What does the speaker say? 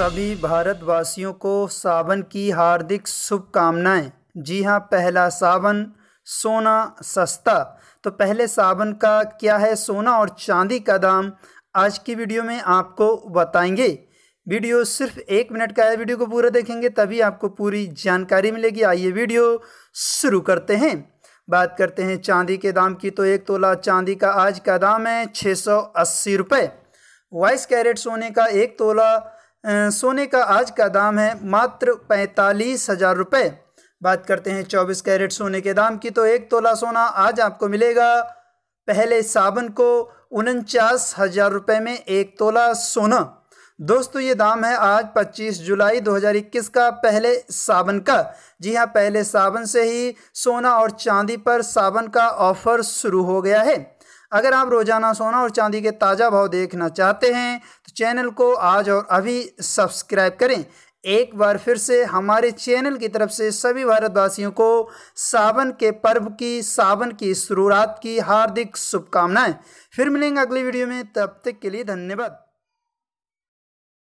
सभी भारतवासियों को सावन की हार्दिक शुभकामनाएं जी हाँ पहला सावन सोना सस्ता तो पहले सावन का क्या है सोना और चांदी का दाम आज की वीडियो में आपको बताएंगे वीडियो सिर्फ एक मिनट का है वीडियो को पूरा देखेंगे तभी आपको पूरी जानकारी मिलेगी आइए वीडियो शुरू करते हैं बात करते हैं चांदी के दाम की तो एक तोला चांदी का आज का दाम है छः सौ अस्सी रुपये वाइस कैरेट सोने का एक तोला सोने का आज का दाम है मात्र पैंतालीस हज़ार रुपये बात करते हैं चौबीस कैरेट सोने के दाम की तो एक तोला सोना आज आपको मिलेगा पहले साबन को उनचास हज़ार रुपये में एक तोला सोना दोस्तों ये दाम है आज 25 जुलाई 2021 का पहले साबन का जी हाँ पहले साबन से ही सोना और चांदी पर साबन का ऑफ़र शुरू हो गया है अगर आप रोज़ाना सोना और चांदी के ताज़ा भाव देखना चाहते हैं तो चैनल को आज और अभी सब्सक्राइब करें एक बार फिर से हमारे चैनल की तरफ से सभी भारतवासियों को सावन के पर्व की सावन की शुरुआत की हार्दिक शुभकामनाएं फिर मिलेंगे अगली वीडियो में तब तक के लिए धन्यवाद